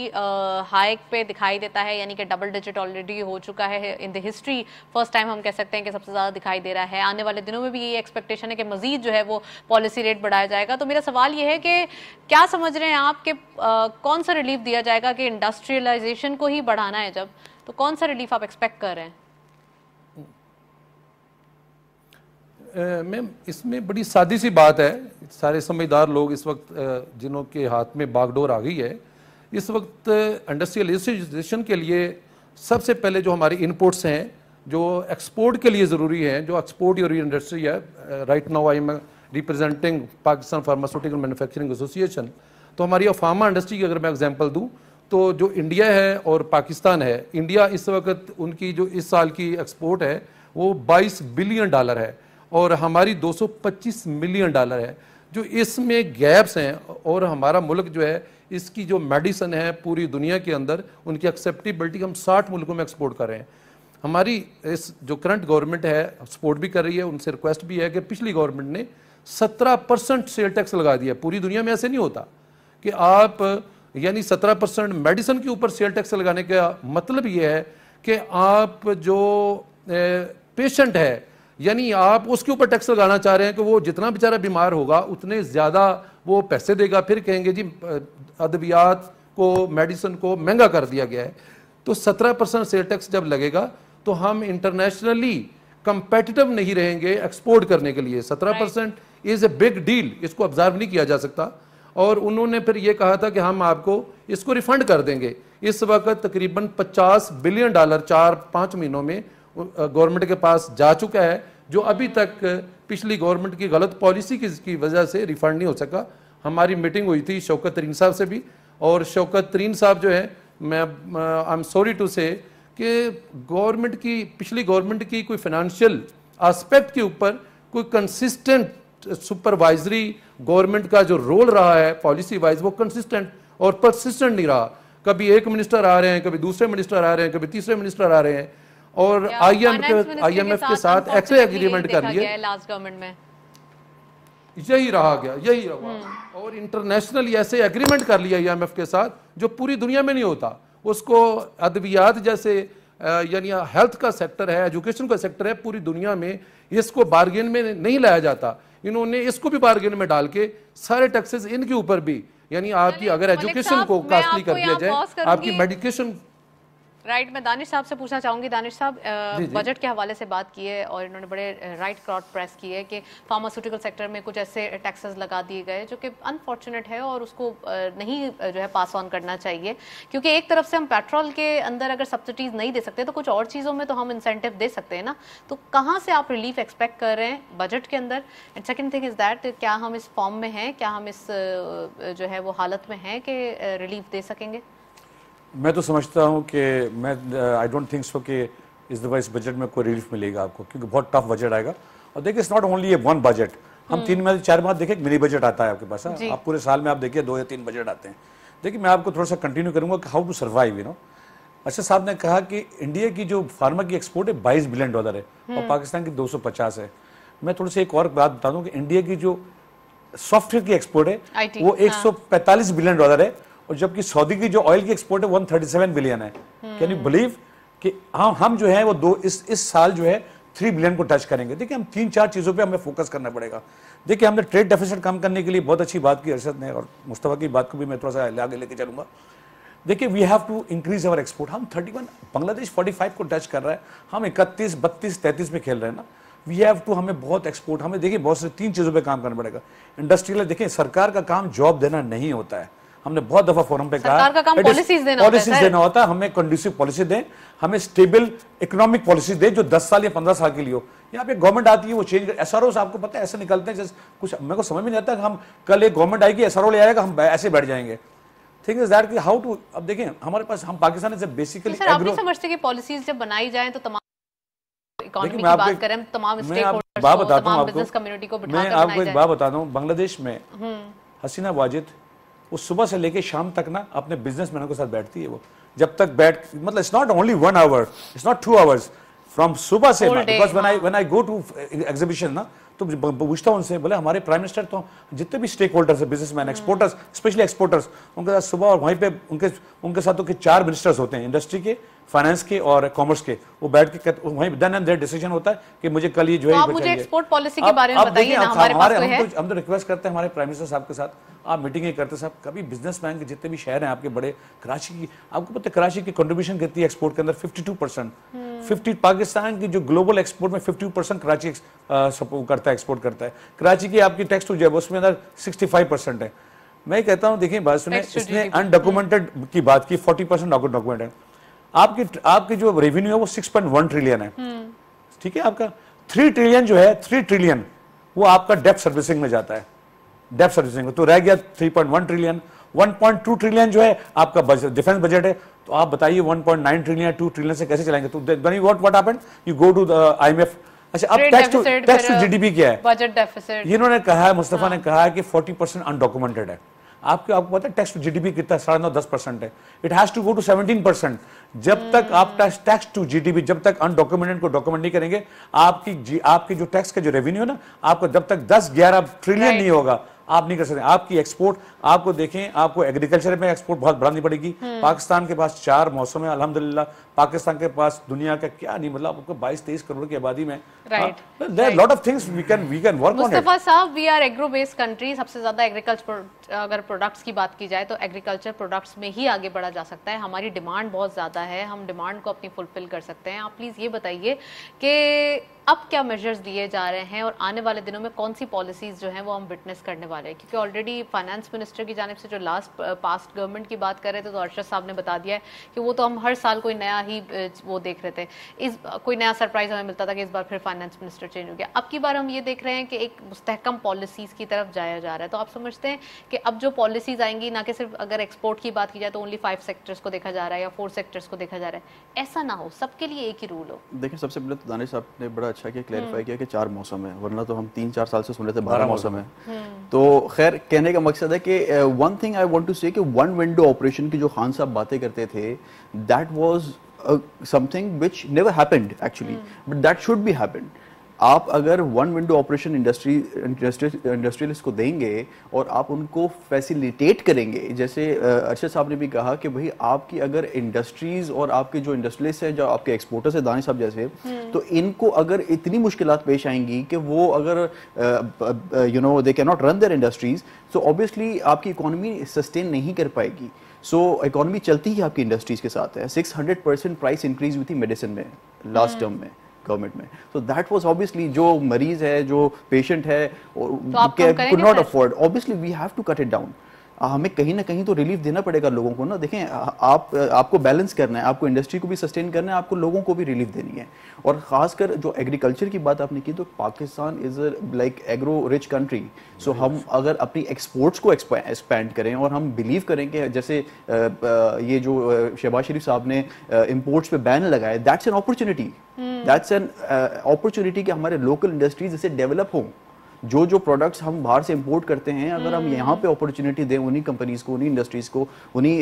[SPEAKER 1] हाइक पे दिखाई देता है यानी कि डबल डिजिट ऑलरेडी हो चुका है in the history first time हम कह सकते हैं कि सबसे ज्यादा दिखाई दे रहा है आने वाले दिनों में भी ये एक्सपेक्टेशन है कि मजीद जो है वो पॉलिसी रेट बढ़ाया जाएगा तो मेरा सवाल ये है कि क्या समझ रहे हैं आप कि कौन सा रिलीफ दिया जाएगा कि इंडस्ट्रियलाइजेशन पेंशन को ही बढ़ाना है जब तो कौन सा रिलीफ आप एक्सपेक्ट कर रहे हैं
[SPEAKER 4] मैम इसमें बड़ी सादी सी बात है सारे समझदार लोग इस वक्त जिन्हों के हाथ में बागडोर आ गई है इस वक्त इंडस्ट्रियलाइजेशन के लिए सबसे पहले जो हमारे इनपुट्स हैं जो एक्सपोर्ट के लिए ज़रूरी हैं जो एक्सपोर्ट और इंडस्ट्री है right now I am representing Pakistan Pharmaceutical Manufacturing Association तो हमारी फार्मा इंडस्ट्री की अगर मैं एग्जाम्पल दूँ तो जो इंडिया है और पाकिस्तान है इंडिया इस वक्त उनकी जो इस साल की एक्सपोर्ट है वो 22 बिलियन डॉलर है और हमारी 225 मिलियन डॉलर है जो इसमें गैप्स हैं और हमारा मुल्क जो है इसकी जो मेडिसन है पूरी दुनिया के अंदर उनकी एक्सेप्टेबिलिटी हम 60 मुल्कों में एक्सपोर्ट कर रहे हैं हमारी इस जो करंट गवर्नमेंट है सपोर्ट भी कर रही है उनसे रिक्वेस्ट भी है कि पिछली गवर्नमेंट ने 17 परसेंट सेल टैक्स लगा दिया पूरी दुनिया में ऐसे नहीं होता कि आप यानी 17 परसेंट मेडिसिन के ऊपर सेल टैक्स लगाने का मतलब यह है कि आप जो पेशेंट है यानी आप उसके ऊपर टैक्स लगाना चाह रहे हैं कि वो जितना बेचारा बीमार होगा उतने ज़्यादा वो पैसे देगा फिर कहेंगे जी अद्वियात को मेडिसिन को महंगा कर दिया गया है तो 17 परसेंट सेल टैक्स जब लगेगा तो हम इंटरनेशनली कंपेटिटिव नहीं रहेंगे एक्सपोर्ट करने के लिए 17 percent is a big deal इसको ऑब्जर्व नहीं किया जा सकता और उन्होंने फिर ये कहा था कि हम आपको इसको रिफंड कर देंगे इस वक्त तकरीबन 50 बिलियन डॉलर चार पाँच महीनों में गवर्नमेंट के पास जा चुका है जो अभी तक पिछली गवर्नमेंट की गलत पॉलिसी की, वजह से रिफंड नहीं हो सका हमारी मीटिंग हुई थी शौकत तरीन साहब से भी और शौकत तरीन साहब जो है मैं आई एम सॉरी टू से कि गवर्नमेंट की पिछली गवर्नमेंट की कोई फाइनेंशियल आस्पेक्ट के ऊपर कोई कंसिस्टेंट सुपरवाइजरी गवर्नमेंट का जो रोल रहा है पॉलिसी वाइज वो कंसिस्टेंट और परसिस्टेंट नहीं रहा कभी एक मिनिस्टर आ रहे हैं कभी दूसरे मिनिस्टर आ रहे हैं कभी तीसरे मिनिस्टर आ रहे हैं और आई एम के साथ एक्सरे एग्रीमेंट कर लिए
[SPEAKER 1] लास्ट गवर्नमेंट में
[SPEAKER 4] यही रहा गया यही रहा
[SPEAKER 1] हम्म। और
[SPEAKER 4] इंटरनेशनल ऐसे एग्रीमेंट कर लिया आई के साथ जो पूरी दुनिया में नहीं होता उसको अद्वियात जैसे यानी हेल्थ का सेक्टर है एजुकेशन का सेक्टर है पूरी दुनिया में इसको बार्गेन में नहीं लाया जाता इन्होंने इसको भी बार्गेन में डाल के सारे टैक्सेस इनके ऊपर भी यानी आपकी अगर एजुकेशन तो को कास्टली कर दिया जाए आपकी मेडिकेशन
[SPEAKER 1] राइट right, मैं दानिश साहब से पूछना चाहूँगी दानिश साहब बजट के हवाले से बात की है और इन्होंने बड़े राइट क्रॉड प्रेस किए है कि फार्मास्यूटिकल सेक्टर में कुछ ऐसे टैक्सेस लगा दिए गए जो कि अनफॉर्चुनेट है और उसको नहीं जो है पास ऑन करना चाहिए क्योंकि एक तरफ से हम पेट्रोल के अंदर अगर सब्सिडीज नहीं दे सकते तो कुछ और चीज़ों में तो हम इंसेंटिव दे सकते हैं ना तो कहाँ से आप रिलीफ एक्सपेक्ट कर रहे हैं बजट के अंदर and second thing is that क्या हम इस फॉर्म में हैं क्या हम इस जो है वो हालत में हैं कि रिलीफ दे सकेंगे
[SPEAKER 2] मैं तो समझता हूँ कि मैं आई डोंट थिंक सो कि इस दफा इस बजट में कोई रिलीफ मिलेगा आपको क्योंकि बहुत टफ बजट आएगा और देखिए it's not only a one budget हम हम्म। तीन में चार माह देखिए मिनी बजट आता है आपके पास हाँ। आप पूरे साल में आप देखिए दो या तीन बजट आते हैं देखिए मैं आपको थोड़ा सा कंटिन्यू करूंगा कि how to survive you know अच्छा साहब ने कहा कि इंडिया की जो फार्मा की एक्सपोर्ट है बाईस बिलियन डॉलर है और हम्म। पाकिस्तान की दो है मैं थोड़ी सी एक और बात बता दूँ कि इंडिया की जो सॉफ्टवेयर की एक्सपोर्ट है वो हाँ। एक बिलियन डॉलर है और जबकि सऊदी की जो ऑयल की एक्सपोर्ट है वन थर्टी सेवन बिलियन है कैन यू बिलीव कि हाँ हम जो है वो दो इस इस साल जो है थ्री बिलियन को टच करेंगे देखिए हम तीन चार चीज़ों पे हमें फोकस करना पड़ेगा देखिए हमने ट्रेड डेफिसिट कम करने के लिए बहुत अच्छी बात की अरसद ने और मुस्तफ़ा की बात को भी मैं थोड़ा सा आगे लेके चलूँगा देखिए we have to increase our export हम thirty one Bangladesh forty five को टच कर रहा है हम इकतीस बत्तीस तैंतीस में खेल रहे हैं ना वी हैव टू हमें बहुत एक्सपोर्ट हमें देखिए बहुत सारी तीन चीज़ों पर काम करना पड़ेगा इंडस्ट्रियल देखिए सरकार का काम जॉब देना नहीं होता है हमने बहुत दफा फोरम पे कहा पॉलिसीज देना होता है हमें कंड्यूसिव पॉलिसी दें हमें स्टेबल इकोनॉमिक पॉलिसी दें जो 10 साल या 15 साल के लिए हो यहाँ पे गवर्नमेंट आती है वो चेंज कर एस आर आपको पता है ऐसे निकलते हैं जैसे कुछ मेरे को समझ में नहीं आता कि हम कल एक गवर्नमेंट आएगी एस ले आएगा हम ऐसे बैठ जाएंगे थिंग इज दैट कि हाउ टू अब देखें हमारे पास हम पाकिस्तान से बेसिकली
[SPEAKER 1] समझते पॉलिसीज जब बनाई जाए तो तमाम की बात करें तमाम स्टेकहोल्डर्स मैं आपको एक बात
[SPEAKER 2] बताता हूं बांग्लादेश में हम्म। हसीना वाजिद वो सुबह से लेके शाम तक ना अपने बिजनेसमैनों के साथ बैठती है वो जब तक बैठ मतलब it's not only one hour it's not two hours from सुबह से because when I when I go to exhibition ना तो पूछता हूँ उनसे बोले हमारे प्राइम मिनिस्टर तो जितने भी स्टेक होल्डर्स हैं बिजनेसमैन एक्सपोर्टर्स स्पेशली एक्सपोर्टर्स उनके साथ सुबह और वहीं पे उनके उनके साथ उनके तो चार मिनिस्टर्स होते हैं इंडस्ट्री के फाइनेंस के और कॉमर्स के वो बैठ के वहीं देन एंड देयर डिसीजन होता है कि मुझे कल ये जो है तो मुझे एक्सपोर्ट
[SPEAKER 1] पॉलिसी के बारे में बताइए ना हमारे पास हम तो
[SPEAKER 2] हम तो रिक्वेस्ट करते हैं हमारे प्राइम मिनिस्टर साहब के साथ आप मीटिंगें करते साहब कभी बिजनेसमैन के जितने भी शहर हैं आपके बड़े कराची की आपको पता है कराची की कंट्रीब्यूशन कितनी है एक्सपोर्ट के अंदर 52 परसेंट फिफ्टी पाकिस्तान की जो ग्लोबल एक्सपोर्ट में 50 परसेंट कराची करता है एक्सपोर्ट करता है कराची की आपकी टैक्स टू जैब उसमें अंदर सिक्सटी है मैं कहता हूँ देखिए बात सुनिए तो इसने अनडॉक्यूमेंटेड की बात की फोर्टी परसेंट डॉक्यूमेंट है आपकी आपकी जो रेवेन्यू है वो 6.1 ट्रिलियन है ठीक है आपका थ्री ट्रिलियन जो है थ्री ट्रिलियन वो आपका डेप्थ सर्विसिंग में जाता है डेप्थ सर्विसिंग में तो रह गया 3.1 ट्रिलियन 1.2 ट्रिलियन जो है आपका डिफेंस बजट है तो आप बताइए 1.9 ट्रिलियन टू ट्रिलियन से कैसे चलाएंगे तो what what happened you go to the IMF अच्छा अब tax to tax to GDP क्या है
[SPEAKER 1] बजट डेफिसिट
[SPEAKER 2] इन्होंने कहा है मुस्तफा हाँ. ने कहा है कि 40 परसेंट अनडॉक्यूमेंटेड है आपके आपको पता है टैक्स टू जीडीपी कितना साढ़े नौ दस परसेंट है it has to go to seventeen percent जब तक आप टैक्स टैक्स टू जीडीपी जब तक अनडॉक्यूमेंटेड को डॉक्यूमेंट नहीं करेंगे आपकी जी आपकी जो टैक्स का जो रेवेन्यू ना आपको जब तक दस ग्यारह ट्रिलियन right. नहीं होगा आप नहीं कर सकते आपकी एक्सपोर्ट आपको देखें आपको एग्रीकल्चर में एक्सपोर्ट बहुत बढ़ानी पड़ेगी हम्म। पाकिस्तान के पास चार मौसम है अलहमदिल्ला पाकिस्तान के पास दुनिया का क्या नहीं मतलब आपको 22 23 करोड़ की आबादी में lot of things we can we can work on Mustafa
[SPEAKER 1] साहब we are agro based country सबसे ज्यादा एग्रीकल्चर अगर प्रोडक्ट्स की बात की जाए तो एग्रीकल्चर प्रोडक्ट्स में ही आगे बढ़ा जा सकता है हमारी डिमांड बहुत ज्यादा है हम डिमांड को अपनी फुलफिल कर सकते हैं आप प्लीज ये बताइए कि अब क्या मेजर्स दिए जा रहे हैं और आने वाले दिनों में कौन सी पॉलिसीज जो हैं वो हम विटनेस करने वाले हैं क्योंकि ऑलरेडी फाइनेंस मिनिस्टर की जानब से जो लास्ट पास्ट गवर्नमेंट की बात कर रहे थे तो अर्षद साहब ने बता दिया है कि वो तो हम हर साल कोई नया ही वो देख रहे थे इस कोई नया सरप्राइज हमें मिलता था कि इस बार फिर फाइनेंस मिनिस्टर चेंज हो गया अब की बार हम ये देख रहे हैं कि एक मुस्तकम पॉलिसीज़ की तरफ जाया जा रहा है तो आप समझते हैं कि अब जो पॉलिसीज़ आएंगी ना कि सिर्फ अगर एक्सपोर्ट की बात की जाए तो ओनली फाइव सेक्टर्स को देखा जा रहा है या फोर सेक्टर्स को देखा जा रहा है ऐसा ना हो सबके लिए एक ही रूल हो
[SPEAKER 3] देखिए सबसे पहले तो दानिश साहब ने बड़ा अच्छा किया क्लैरिफाई हम्म। किया कि चार मौसम है वरना तो हम तीन चार साल से सुन रहे थे बारह मौसम है हम्म। तो खैर कहने का मकसद है कि one thing I want to say one window operation की जो खान साहब बातें करते थे that was something which never happened actually but that should be should आप अगर one window operation industry industrialist को देंगे और आप उनको फैसिलिटेट करेंगे जैसे अर्शद साहब ने भी कहा कि भाई आपकी अगर इंडस्ट्रीज और आपके जो इंडस्ट्रियलिस्ट हैं जो आपके एक्सपोर्टर्स हैं दानी साहब जैसे hmm. तो इनको अगर इतनी मुश्किल पेश आएंगी कि वो अगर you know they can not run their industries तो ऑब्वियसली आपकी इकोनॉमी सस्टेन नहीं कर पाएगी सो so, इकोनॉमी चलती ही आपकी इंडस्ट्रीज के साथ है हंड्रेड परसेंट प्राइस इंक्रीज हुई थी मेडिसिन में लास्ट टर्म में गवर्नमेंट में सो दैट वाज ऑब्वियसली जो मरीज है जो पेशेंट है और could not afford obviously we have to cut it down हमें कहीं ना कहीं तो रिलीफ देना पड़ेगा लोगों को ना देखें आप आपको बैलेंस करना है आपको इंडस्ट्री को भी सस्टेन करना है आपको लोगों को भी रिलीफ देनी है और ख़ासकर जो एग्रीकल्चर की बात आपने की तो Pakistan is a like agro rich country so हम अगर अपनी एक्सपोर्ट्स को एक्सपैंड करें और हम बिलीव करें कि जैसे ये जो शहबाज शरीफ साहब ने इम्पोर्ट्स पे बैन लगाए that's an opportunity that's an opportunity कि हमारे लोकल इंडस्ट्रीज इसे डेवलप हों जो जो प्रोडक्ट्स हम बाहर से इम्पोर्ट करते हैं अगर हम हम्म। यहाँ पे अपॉर्चुनिटी दें उन्हीं कंपनीज को उन्हीं इंडस्ट्रीज को उन्हीं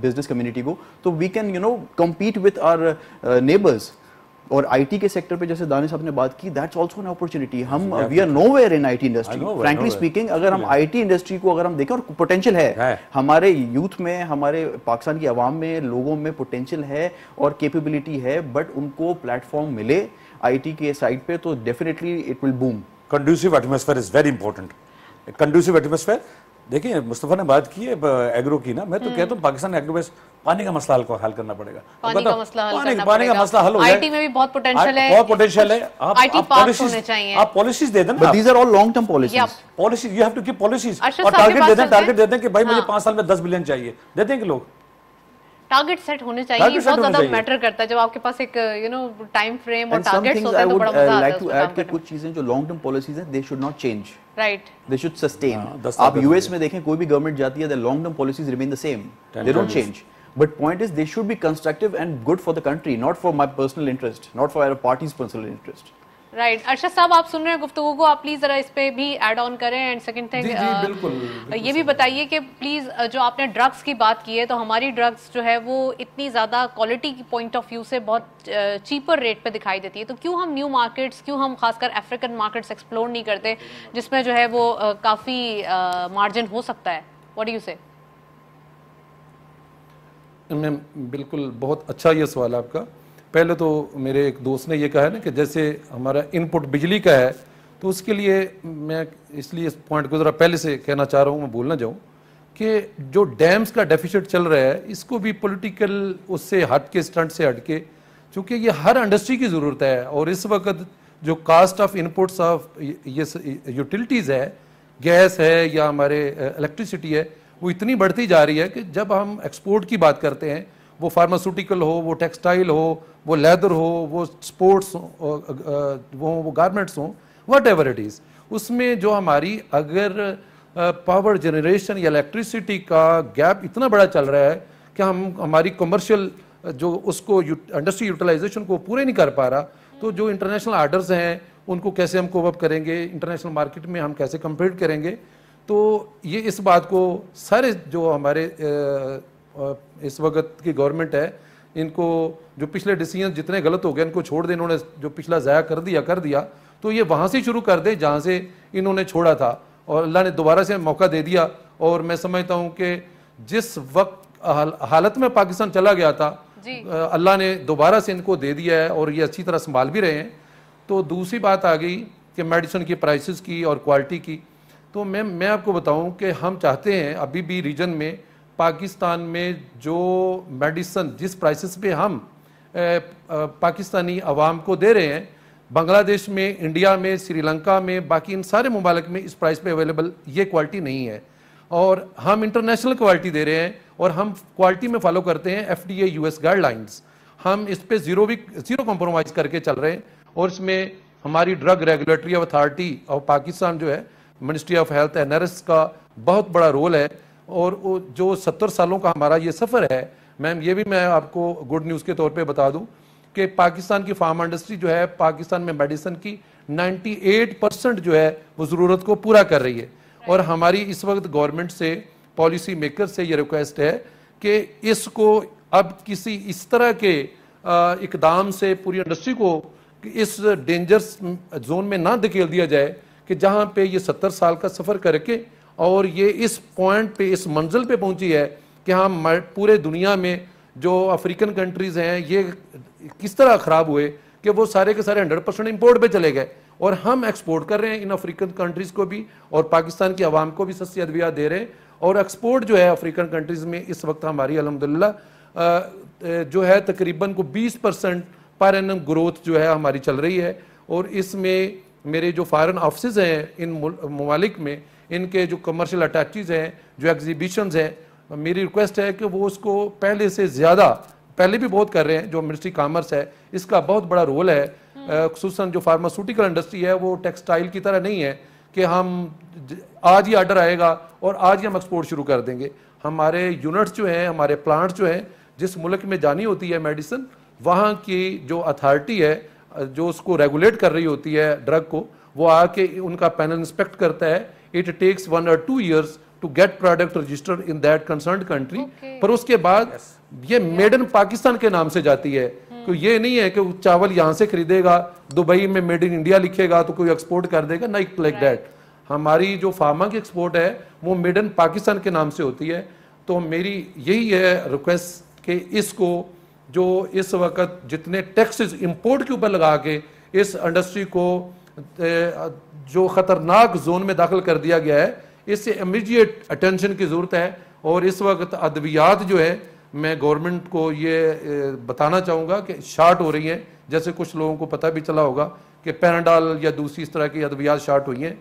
[SPEAKER 3] बिजनेस कम्युनिटी को तो we can you know compete with our neighbours और आईटी के सेक्टर पे जैसे दानिश ने बात की दैट्स आल्सो एन अपॉर्चुनिटी हम we are nowhere in IT industry frankly speaking अगर हम आईटी इंडस्ट्री को अगर हम देखें और पोटेंशियल है, है हमारे यूथ में हमारे पाकिस्तान की आवाम में लोगों में पोटेंशियल है और केपेबिलिटी है बट उनको प्लेटफॉर्म मिले आईटी के साइड पे तो definitely it will boom conducive atmosphere is very
[SPEAKER 2] important conducive atmosphere देखिए मुस्तफ़ा ने बात की है एग्रो की ना मैं तो कहता हूँ हम्म। पाकिस्तान एग्रो बेस पानी का मसला हल हल करना पड़ेगा पानी का
[SPEAKER 1] मसला हल पानी, पानी का मसला हल हो आईटी में भी बहुत पोटेंशियल है बहुत पोटेंशियल है आप आईटी होने चाहिए आप
[SPEAKER 2] पॉलिसीज दे देना are all long term policies policies you have to policies और टारगेट दे दें टारगेट दे दें कि भाई मुझे हाँ। पांच साल में दस बिलियन चाहिए दे देंगे
[SPEAKER 3] लोग
[SPEAKER 1] टारगेट सेट होने चाहिए बहुत ज्यादा मैटर करता है जब आपके पास एक यू नो टाइम फ्रेम और टारगेट्स होते हैं तो बड़ा uh, मजा आता है टू ऐड कि
[SPEAKER 3] कुछ चीजें जो लॉन्ग टर्म पॉलिसीज हैं they should not change right they should sustain आप यूएस में देखें कोई भी गवर्नमेंट जाती है the long term policies remain the same they don't change But point is, they should be constructive and good for the country, not for my personal interest, not for our party's personal interest.
[SPEAKER 1] Right right. Arshad अच्छा, साहब आप सुन रहे हैं गुफ्तु को आप please जरा इस पे भी एड ऑन करें एंड सेकंड थिंग ये भी बताइए कि प्लीज uh, जो आपने ड्रग्स की बात की है तो हमारी ड्रग्स जो है वो इतनी ज्यादा क्वालिटी की पॉइंट ऑफ व्यू से बहुत चीपर uh, रेट पे दिखाई देती है तो क्यों हम न्यू मार्केट्स क्यों हम खासकर अफ्रीकन मार्केट्स एक्सप्लोर नहीं करते जिसमें जो है वो uh, काफी मार्जिन हो सकता है वॉट यू से
[SPEAKER 4] बिल्कुल बहुत अच्छा ये सवाल आपका पहले तो मेरे एक दोस्त ने ये कहा ना कि जैसे हमारा इनपुट बिजली का है तो उसके लिए मैं इसलिए इस पॉइंट को ज़रा पहले से कहना चाह रहा हूँ मैं बोलना चाहूँ कि जो डैम्स का डेफिसिट चल रहा है इसको भी पॉलिटिकल उससे हट के स्टंट से हट के चूँकि ये हर इंडस्ट्री की ज़रूरत है और इस वक्त जो कास्ट ऑफ इनपुट्स ऑफ ये यूटिलिटीज़ है गैस है या हमारे इलेक्ट्रिसिटी है वो इतनी बढ़ती जा रही है कि जब हम एक्सपोर्ट की बात करते हैं वो फार्मास्यूटिकल हो वो टेक्सटाइल हो वो लेदर हो वो स्पोर्ट्स वो वो गारमेंट्स हों वट एवर इट इज़ उसमें जो हमारी अगर पावर जनरेशन या इलेक्ट्रिसिटी का गैप इतना बड़ा चल रहा है कि हम हमारी कमर्शियल जो उसको इंडस्ट्री यूटिलाइजेशन को पूरे नहीं कर पा रहा तो जो इंटरनेशनल आर्डर्स हैं उनको कैसे हम कोवअप अप करेंगे इंटरनेशनल मार्केट में हम कैसे कम्पीट करेंगे तो ये इस बात को सारे जो हमारे इस वक्त की गवर्नमेंट है इनको जो पिछले डिसीजन जितने गलत हो गए इनको छोड़ दें इन्होंने जो पिछला ज़ाया कर दिया कर दिया तो ये वहाँ से शुरू कर दे जहाँ से इन्होंने छोड़ा था और अल्लाह ने दोबारा से मौका दे दिया और मैं समझता हूँ कि जिस वक्त हालत में पाकिस्तान चला गया था अल्लाह ने दोबारा से इनको दे दिया है और ये अच्छी तरह संभाल भी रहे हैं तो दूसरी बात आ गई कि मेडिसिन की प्राइसेस की और क्वालिटी की तो मैं मैं आपको बताऊं कि हम चाहते हैं अभी भी रीजन में पाकिस्तान में जो मेडिसन जिस प्राइसेस पे हम पाकिस्तानी आवाम को दे रहे हैं बांग्लादेश में इंडिया में श्रीलंका में बाकी इन सारे ममालक में इस प्राइस पे अवेलेबल ये क्वालिटी नहीं है और हम इंटरनेशनल क्वालिटी दे रहे हैं और हम क्वालिटी में फॉलो करते हैं F D A U S guidelines हम इस पर ज़ीरो भी ज़ीरो कॉम्प्रोमाइज़ करके चल रहे हैं और इसमें हमारी drug regulatory authority of Pakistan जो है मिनिस्ट्री ऑफ हेल्थ एन का बहुत बड़ा रोल है और जो सत्तर सालों का हमारा ये सफ़र है मैम ये भी मैं आपको गुड न्यूज़ के तौर पे बता दूं कि पाकिस्तान की फार्मा इंडस्ट्री जो है पाकिस्तान में मेडिसिन की 98 परसेंट जो है वो ज़रूरत को पूरा कर रही है और हमारी इस वक्त गवर्नमेंट से पॉलिसी मेकर से ये रिक्वेस्ट है कि इसको अब किसी इस तरह के इकदाम से पूरी इंडस्ट्री को इस डेंजरस जोन में ना धकेल दिया जाए कि जहाँ पे ये सत्तर साल का सफ़र करके और ये इस पॉइंट पे इस मंजिल पे पहुंची है कि हम पूरे दुनिया में जो अफ्रीकन कंट्रीज़ हैं ये किस तरह ख़राब हुए कि वो सारे के सारे हंड्रेड परसेंट इम्पोर्ट पर चले गए और हम एक्सपोर्ट कर रहे हैं इन अफ्रीकन कंट्रीज़ को भी और पाकिस्तान की आवाम को भी सस्ती अद्वियात दे रहे हैं और एक्सपोर्ट जो है अफ्रीकन कंट्रीज़ में इस वक्त हमारी अलहमदिल्ला जो है तकरीबन को 20 परसेंट पर एन ग्रोथ जो है हमारी चल रही है और इसमें मेरे जो फ़ारन ऑफिस हैं इन ममालिक में इनके जो कमर्शियल अटैचीज़ हैं जो एग्जीबिशन हैं मेरी रिक्वेस्ट है कि वो उसको पहले से ज़्यादा पहले भी बहुत कर रहे हैं जो मिनिस्ट्री कामर्स है इसका बहुत बड़ा रोल है हम्म। खूस जो फार्मास्यूटिकल इंडस्ट्री है वो टेक्सटाइल की तरह नहीं है कि हम आज ही आर्डर आएगा और आज ही हम एक्सपोर्ट शुरू कर देंगे हमारे यूनिट्स जो हैं हमारे प्लांट्स जो हैं जिस मुल्क में जानी होती है मेडिसिन वहाँ की जो अथॉरिटी है जो उसको रेगुलेट कर रही होती है ड्रग को वो आके उनका पैनल इंस्पेक्ट करता है इट टेक्स वन और two years to get product registered in that concerned country पर उसके बाद yes. ये मेड इन पाकिस्तान के नाम से जाती है तो ये नहीं है कि चावल यहाँ से खरीदेगा दुबई में मेड इन इंडिया लिखेगा तो कोई एक्सपोर्ट कर देगा ना लाइक दैट हमारी जो फार्मा की एक्सपोर्ट है वो मेड इन पाकिस्तान के नाम से होती है तो मेरी यही है रिक्वेस्ट कि इसको जो इस वक्त जितने टैक्सेस इंपोर्ट के ऊपर लगा के इस इंडस्ट्री को जो ख़तरनाक जोन में दाखिल कर दिया गया है इससे इमीडिएट अटेंशन की ज़रूरत है और इस वक्त अद्वियात जो है मैं गवर्नमेंट को ये बताना चाहूँगा कि शार्ट हो रही हैं जैसे कुछ लोगों को पता भी चला होगा कि पैराडाल या दूसरी इस तरह की अद्वियात शार्ट हुई हैं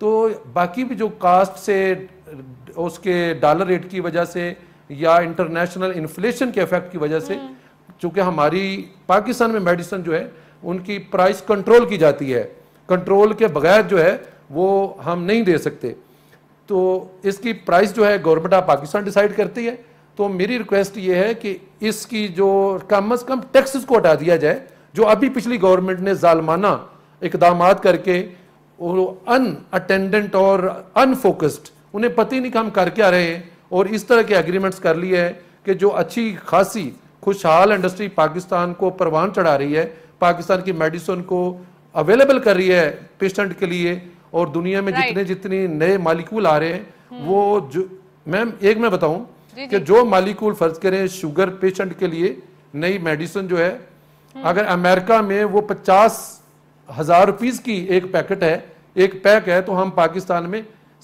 [SPEAKER 4] तो बाकी भी जो कास्ट से उसके डॉलर रेट की वजह से या इंटरनेशनल इन्फ्लेशन के इफेक्ट की वजह से हम्म। चूँकि हमारी पाकिस्तान में मेडिसन जो है उनकी प्राइस कंट्रोल की जाती है कंट्रोल के बगैर जो है वो हम नहीं दे सकते तो इसकी प्राइस जो है गवर्नमेंट ऑफ पाकिस्तान डिसाइड करती है तो मेरी रिक्वेस्ट ये है कि इसकी जो कम अज़ कम टैक्सेस को हटा दिया जाए जो अभी पिछली गवर्नमेंट ने जालमाना इकदाम करके अन अटेंडेंट और अनफोकस्ड उन्हें पता ही नहीं कि हम कर क्या रहे हैं और इस तरह के एग्रीमेंट्स कर लिए हैं कि जो अच्छी खासी खुशहाल इंडस्ट्री पाकिस्तान को परवान चढ़ा रही है पाकिस्तान की मेडिसिन को अवेलेबल कर रही है पेशेंट के लिए और दुनिया में जितने जितने नए मालिकूल आ रहे हैं हम्म। वो जो मैम एक मैं बताऊं कि जो मालिकूल फर्ज करें शुगर पेशेंट के लिए नई मेडिसिन जो है
[SPEAKER 1] हम्म। अगर
[SPEAKER 4] अमेरिका में वो पचास हजार रुपीज की एक पैकेट है एक पैक है तो हम पाकिस्तान में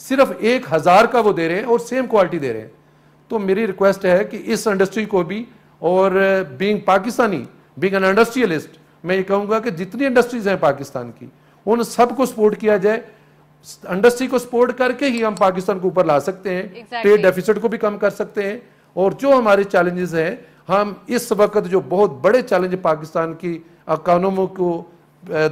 [SPEAKER 4] सिर्फ एक हजार का वो दे रहे हैं और सेम क्वालिटी दे रहे हैं तो मेरी रिक्वेस्ट है कि इस इंडस्ट्री को भी और being Pakistani being an industrialist मैं ये कहूंगा कि जितनी इंडस्ट्रीज हैं पाकिस्तान की उन सब को सपोर्ट किया जाए इंडस्ट्री को सपोर्ट करके ही हम पाकिस्तान को ऊपर ला सकते हैं exactly. ट्रेड डेफिसिट को भी कम कर सकते हैं और जो हमारे चैलेंजेस हैं हम इस वक्त जो बहुत बड़े चैलेंज पाकिस्तान की इकानमी को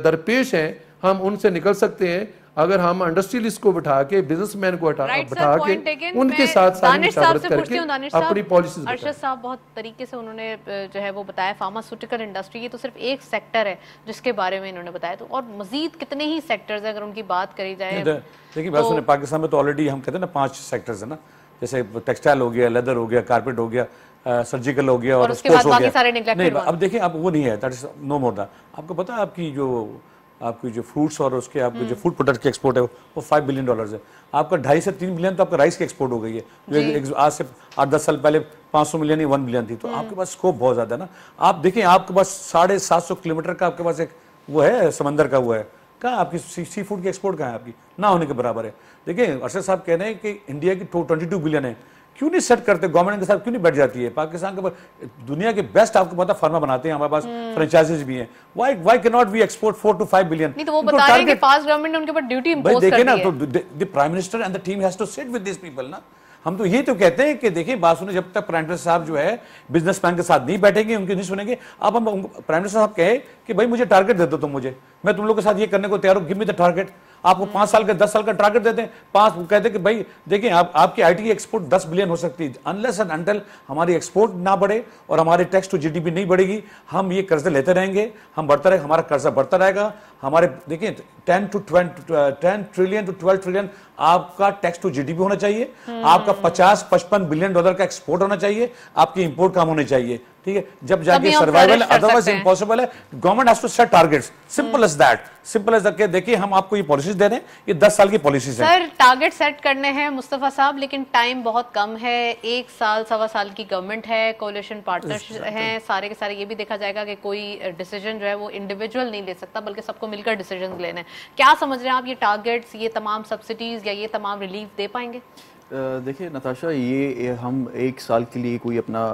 [SPEAKER 4] दरपेश हैं हम उनसे निकल सकते हैं अगर हम इंडस्ट्रियलिस्ट को बैठा के बिजनेसमैन को हटा right, बैठा के उनके साथ करके अपनी पॉलिसी अरशद
[SPEAKER 1] साहब बहुत तरीके से उन्होंने जो है वो बताया फार्मास्यूटिकल इंडस्ट्री ये तो सिर्फ एक सेक्टर है जिसके बारे में इन्होंने बताया तो और मजीद कितने ही सेक्टर्स अगर उनकी बात करी जाए तो
[SPEAKER 2] देखिए बात तो- सुनिए पाकिस्तान में तो ऑलरेडी हम कहते हैं ना पांच सेक्टर्स है ना जैसे टेक्सटाइल हो गया लेदर हो गया कारपेट हो गया सर्जिकल हो गया और, और उसके बाद बाकी सारे नहीं अब देखिए अब वो नहीं है that is no more that आपको पता है आपकी जो आपकी जो फ्रूट्स और उसके आपके जो फूड प्रोडक्ट की एक्सपोर्ट है वो फाइव बिलियन डॉलर है आपका ढाई से तीन बिलियन तो आपका राइस की एक्सपोर्ट हो गई है जो आज से आठ दस साल पहले पाँच सौ मिलियन या वन बिलियन थी तो हम्म। आपके पास स्कोप बहुत ज़्यादा ना आप देखें आपके पास साढ़े सात सौ किलोमीटर का आपके पास एक वो है समंदर का वो है कहाँ आपकी सी फूड की एक्सपोर्ट कहाँ है आपकी ना होने के बराबर है देखिए अरसद साहब कह रहे हैं कि इंडिया की ट्वेंटी टू बिलियन है क्यों नहीं सेट करते गवर्नमेंट के साथ क्यों नहीं बैठ जाती है पाकिस्तान के दुनिया के बेस्ट आपको पता फार्मा बनाते हैं हमारे पास फ्रेंचाइजेज हम्म। भी हैं why why can not we export four to five billion नहीं
[SPEAKER 1] तो बता रहे हैं कि उनके ऊपर ड्यूटी इंपोज कर रही
[SPEAKER 2] तो prime minister and the team has to set with this people ना हम तो ये तो कहते हैं कि देखिए बात सुने जब तक प्राइम मिनिस्टर साहब जो है बिजनेसमैन के साथ नहीं बैठेंगे उनकी नहीं सुनेंगे अब हम प्राइम मिनिस्टर साहब कहे कि भाई मुझे टारगेट दे दो तुम मुझे मैं तुम लोग के साथ ये करने को तैयार हूँ गिव मी द टारगेट आपको पांच साल का दस साल का टारगेट देते हैं पांच कहते हैं कि भाई देखिए आप आपकी आईटी एक्सपोर्ट दस बिलियन हो सकती है अनलेस एंड अनटल हमारी एक्सपोर्ट ना बढ़े और हमारे टैक्स टू जीडीपी नहीं बढ़ेगी हम ये कर्जे लेते रहेंगे हम बढ़ता रहे हमारा कर्जा बढ़ता रहेगा हमारे देखिए ten to ten trillion to twelve trillion आपका टैक्स टू जी होना चाहिए आपका हम्म। पचास पचपन बिलियन डॉलर का एक्सपोर्ट होना चाहिए आपकी इम्पोर्ट कम होनी चाहिए ठीक है जब जाके सर्वाइवल अदरवाइज इम्पॉसिबल है government has to set targets simple as that simple as के देखिए हम आपको ये पॉलिसीज दे रहे हैं ये दस साल की पॉलिसीज है सर
[SPEAKER 1] टारगेट सेट करने हैं मुस्तफा साहब लेकिन टाइम बहुत कम है एक साल सवा साल की गवर्नमेंट है कोलेशन पार्टनर्स है सारे के सारे ये भी देखा जाएगा कि कोई डिसीजन जो है वो इंडिविजुअल नहीं ले सकता बल्कि सबको मिलकर डिसीजन लेने क्या समझ रहे हैं आप ये टारगेट्स ये तमाम सब्सिडीज या ये तमाम रिलीफ दे पाएंगे
[SPEAKER 3] देखिए नताशा ये हम एक साल के लिए कोई अपना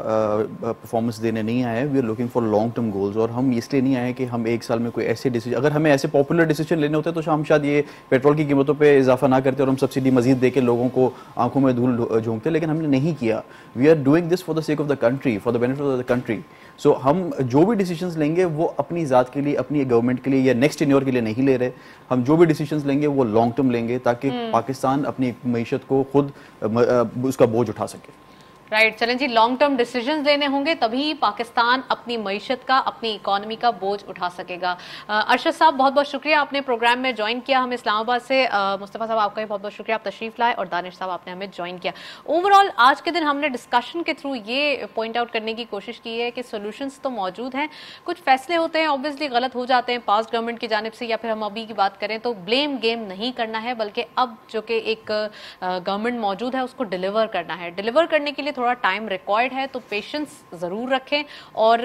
[SPEAKER 3] परफॉर्मेंस देने नहीं आए हैं we are looking for long term goals और हम इसलिए नहीं आए हैं कि हम एक साल में कोई ऐसे डिसीजन अगर हमें ऐसे पॉपुलर डिसीजन लेने होते तो हम शायद ये पेट्रोल की कीमतों पे इजाफा ना करते और हम सब्सिडी मजीद दे के लोगों को आंखों में धूल झोंकते लेकिन हमने नहीं किया we are doing this for the sake of the country for the benefit of the country so so, हम जो भी डिसीजंस लेंगे वो अपनी ज़ात के लिए अपनी गवर्नमेंट के लिए या नेक्स्ट इन के लिए नहीं ले रहे हम जो भी डिसीजंस लेंगे वो लॉन्ग टर्म लेंगे ताकि हम्म। पाकिस्तान अपनी मीशत को खुद उसका बोझ उठा सके
[SPEAKER 1] राइट चलें जी लॉन्ग टर्म डिसीजन लेने होंगे तभी पाकिस्तान अपनी मीशत का अपनी इकोनॉमी का बोझ उठा सकेगा अरशद साहब बहुत बहुत शुक्रिया आपने प्रोग्राम में ज्वाइन किया हम इस्लामाबाद से मुस्तफ़ा साहब आपका भी बहुत बहुत शुक्रिया आप तशरीफ लाए और दानिश साहब आपने हमें ज्वाइन किया ओवरऑल आज के दिन हमने डिस्कशन के थ्रू ये पॉइंट आउट करने की कोशिश की है कि सोल्यूशंस तो मौजूद हैं कुछ फैसले होते हैं ऑब्वियसली गलत हो जाते हैं पास्ट गवर्नमेंट की जानब से या फिर हम अभी की बात करें तो ब्लेम गेम नहीं करना है बल्कि अब जो कि एक गवर्नमेंट मौजूद है उसको डिलीवर करना है डिलीवर करने के लिए थोड़ा टाइम रिक्वायर्ड है तो पेशेंस ज़रूर रखें और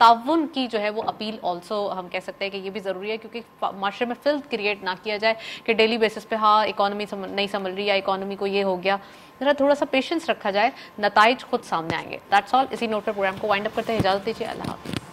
[SPEAKER 1] ताउन की जो है वो अपील ऑल्सो हम कह सकते हैं कि ये भी ज़रूरी है क्योंकि माशरे में फिल्थ क्रिएट ना किया जाए कि डेली बेसिस पे हाँ इकॉनमी नहीं संभल रही या इकॉनमी को ये हो गया ज़रा थोड़ा सा पेशेंस रखा जाए नतज खुद सामने आएंगे दैट्स ऑल इसी नोट पर प्रोग्राम को वाइंड अप करते हैं इजाज़त दीजिए अल्लाह हाफिज़